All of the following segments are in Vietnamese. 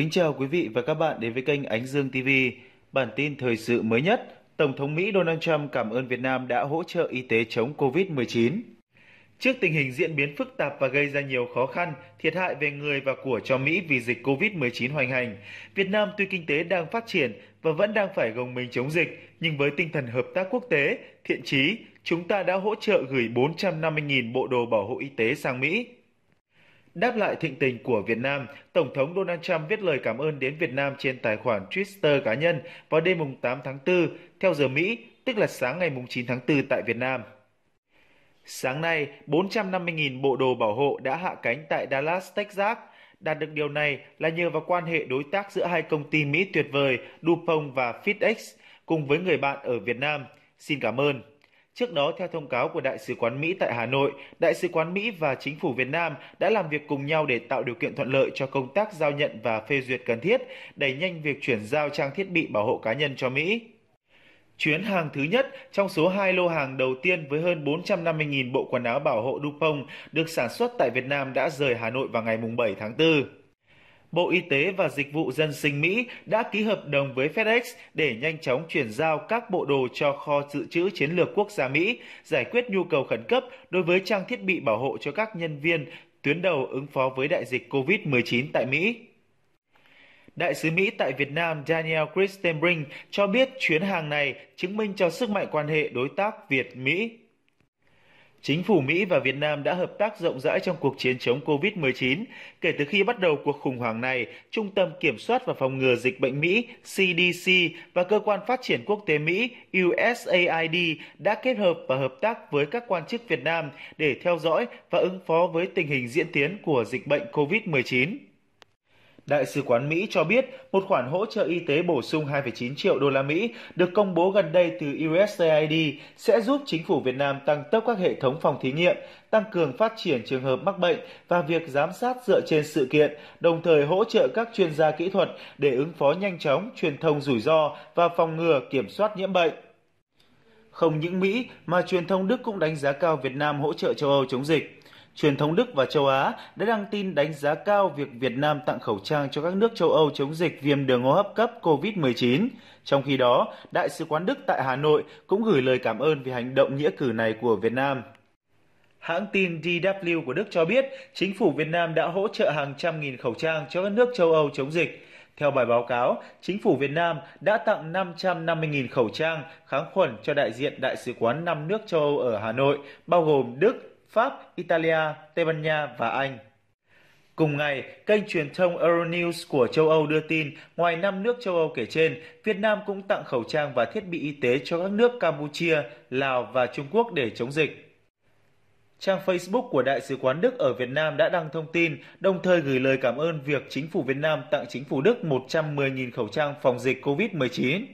Kính chào quý vị và các bạn đến với kênh Ánh Dương TV, bản tin thời sự mới nhất. Tổng thống Mỹ Donald Trump cảm ơn Việt Nam đã hỗ trợ y tế chống COVID-19. Trước tình hình diễn biến phức tạp và gây ra nhiều khó khăn, thiệt hại về người và của cho Mỹ vì dịch COVID-19 hoành hành, Việt Nam tuy kinh tế đang phát triển và vẫn đang phải gồng mình chống dịch, nhưng với tinh thần hợp tác quốc tế, thiện chí, chúng ta đã hỗ trợ gửi 450.000 bộ đồ bảo hộ y tế sang Mỹ. Đáp lại thịnh tình của Việt Nam, Tổng thống Donald Trump viết lời cảm ơn đến Việt Nam trên tài khoản Twitter cá nhân vào đêm 8 tháng 4 theo giờ Mỹ, tức là sáng ngày 9 tháng 4 tại Việt Nam. Sáng nay, 450.000 bộ đồ bảo hộ đã hạ cánh tại Dallas, Texas. Đạt được điều này là nhờ vào quan hệ đối tác giữa hai công ty Mỹ tuyệt vời DuPont và FedEx cùng với người bạn ở Việt Nam. Xin cảm ơn. Trước đó, theo thông cáo của Đại sứ quán Mỹ tại Hà Nội, Đại sứ quán Mỹ và Chính phủ Việt Nam đã làm việc cùng nhau để tạo điều kiện thuận lợi cho công tác giao nhận và phê duyệt cần thiết, đẩy nhanh việc chuyển giao trang thiết bị bảo hộ cá nhân cho Mỹ. Chuyến hàng thứ nhất trong số hai lô hàng đầu tiên với hơn 450.000 bộ quần áo bảo hộ Dupont được sản xuất tại Việt Nam đã rời Hà Nội vào ngày 7 tháng 4. Bộ Y tế và Dịch vụ Dân sinh Mỹ đã ký hợp đồng với FedEx để nhanh chóng chuyển giao các bộ đồ cho kho dự trữ chiến lược quốc gia Mỹ, giải quyết nhu cầu khẩn cấp đối với trang thiết bị bảo hộ cho các nhân viên tuyến đầu ứng phó với đại dịch COVID-19 tại Mỹ. Đại sứ Mỹ tại Việt Nam Daniel Christenbrink cho biết chuyến hàng này chứng minh cho sức mạnh quan hệ đối tác Việt-Mỹ Chính phủ Mỹ và Việt Nam đã hợp tác rộng rãi trong cuộc chiến chống COVID-19. Kể từ khi bắt đầu cuộc khủng hoảng này, Trung tâm Kiểm soát và Phòng ngừa Dịch bệnh Mỹ CDC và Cơ quan Phát triển Quốc tế Mỹ USAID đã kết hợp và hợp tác với các quan chức Việt Nam để theo dõi và ứng phó với tình hình diễn tiến của dịch bệnh COVID-19. Đại sứ quán Mỹ cho biết một khoản hỗ trợ y tế bổ sung 2,9 triệu đô la Mỹ được công bố gần đây từ USAID sẽ giúp chính phủ Việt Nam tăng tốc các hệ thống phòng thí nghiệm, tăng cường phát triển trường hợp mắc bệnh và việc giám sát dựa trên sự kiện, đồng thời hỗ trợ các chuyên gia kỹ thuật để ứng phó nhanh chóng truyền thông rủi ro và phòng ngừa kiểm soát nhiễm bệnh. Không những Mỹ mà truyền thông Đức cũng đánh giá cao Việt Nam hỗ trợ châu Âu chống dịch truyền thông Đức và châu Á đã đăng tin đánh giá cao việc Việt Nam tặng khẩu trang cho các nước châu Âu chống dịch viêm đường hô hấp cấp COVID-19. Trong khi đó, Đại sứ quán Đức tại Hà Nội cũng gửi lời cảm ơn vì hành động nghĩa cử này của Việt Nam. Hãng tin DW của Đức cho biết, chính phủ Việt Nam đã hỗ trợ hàng trăm nghìn khẩu trang cho các nước châu Âu chống dịch. Theo bài báo cáo, chính phủ Việt Nam đã tặng 550.000 khẩu trang kháng khuẩn cho đại diện đại sứ quán năm nước châu Âu ở Hà Nội, bao gồm Đức, Pháp, Italia, Tây Ban Nha và Anh. Cùng ngày, kênh truyền thông Euronews của châu Âu đưa tin, ngoài 5 nước châu Âu kể trên, Việt Nam cũng tặng khẩu trang và thiết bị y tế cho các nước Campuchia, Lào và Trung Quốc để chống dịch. Trang Facebook của Đại sứ quán Đức ở Việt Nam đã đăng thông tin, đồng thời gửi lời cảm ơn việc chính phủ Việt Nam tặng chính phủ Đức 110.000 khẩu trang phòng dịch COVID-19.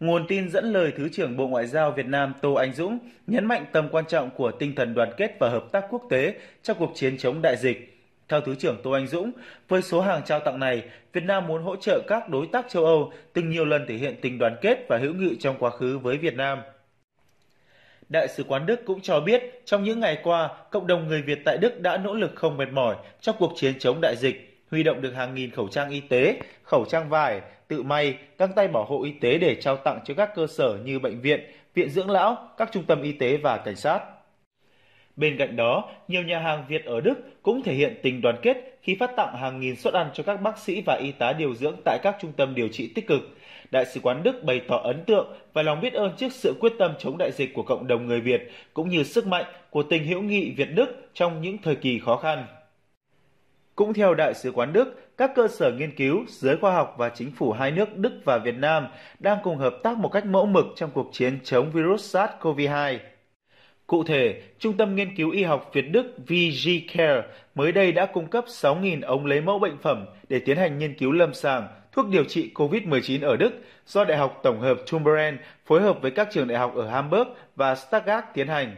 Nguồn tin dẫn lời Thứ trưởng Bộ Ngoại giao Việt Nam Tô Anh Dũng nhấn mạnh tầm quan trọng của tinh thần đoàn kết và hợp tác quốc tế trong cuộc chiến chống đại dịch. Theo Thứ trưởng Tô Anh Dũng, với số hàng trao tặng này, Việt Nam muốn hỗ trợ các đối tác châu Âu từng nhiều lần thể hiện tình đoàn kết và hữu nghị trong quá khứ với Việt Nam. Đại sứ quán Đức cũng cho biết, trong những ngày qua, cộng đồng người Việt tại Đức đã nỗ lực không mệt mỏi trong cuộc chiến chống đại dịch huy động được hàng nghìn khẩu trang y tế, khẩu trang vải, tự may, găng tay bảo hộ y tế để trao tặng cho các cơ sở như bệnh viện, viện dưỡng lão, các trung tâm y tế và cảnh sát. Bên cạnh đó, nhiều nhà hàng Việt ở Đức cũng thể hiện tình đoàn kết khi phát tặng hàng nghìn suất ăn cho các bác sĩ và y tá điều dưỡng tại các trung tâm điều trị tích cực. Đại sứ quán Đức bày tỏ ấn tượng và lòng biết ơn trước sự quyết tâm chống đại dịch của cộng đồng người Việt cũng như sức mạnh của tình hữu nghị Việt Đức trong những thời kỳ khó khăn. Cũng theo Đại sứ quán Đức, các cơ sở nghiên cứu, giới khoa học và chính phủ hai nước Đức và Việt Nam đang cùng hợp tác một cách mẫu mực trong cuộc chiến chống virus SARS-CoV-2. Cụ thể, Trung tâm Nghiên cứu Y học Việt Đức VG Care mới đây đã cung cấp 6.000 ống lấy mẫu bệnh phẩm để tiến hành nghiên cứu lâm sàng thuốc điều trị COVID-19 ở Đức do Đại học Tổng hợp Tumberen phối hợp với các trường đại học ở Hamburg và Stuttgart tiến hành.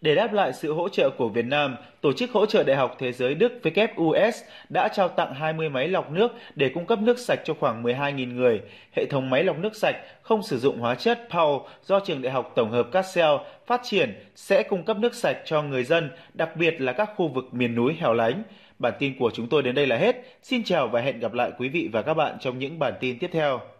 Để đáp lại sự hỗ trợ của Việt Nam, Tổ chức Hỗ trợ Đại học Thế giới Đức WUS đã trao tặng 20 máy lọc nước để cung cấp nước sạch cho khoảng 12.000 người. Hệ thống máy lọc nước sạch không sử dụng hóa chất PAU do Trường Đại học Tổng hợp Kassel phát triển sẽ cung cấp nước sạch cho người dân, đặc biệt là các khu vực miền núi hẻo lánh. Bản tin của chúng tôi đến đây là hết. Xin chào và hẹn gặp lại quý vị và các bạn trong những bản tin tiếp theo.